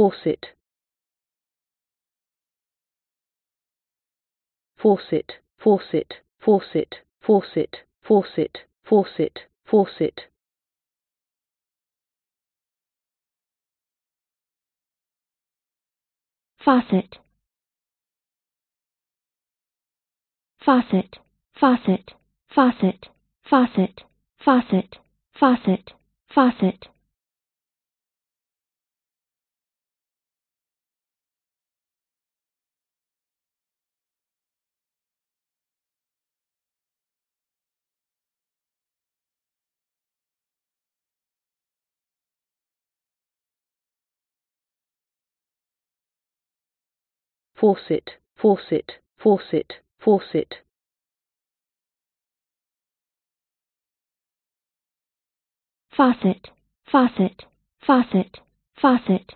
force it force it force it force it force it force it force it force it faucet faucet faucet faucet faucet faucet faucet faucet force it, force it, force it, force it. Faucet, faucet, faucet, faucet.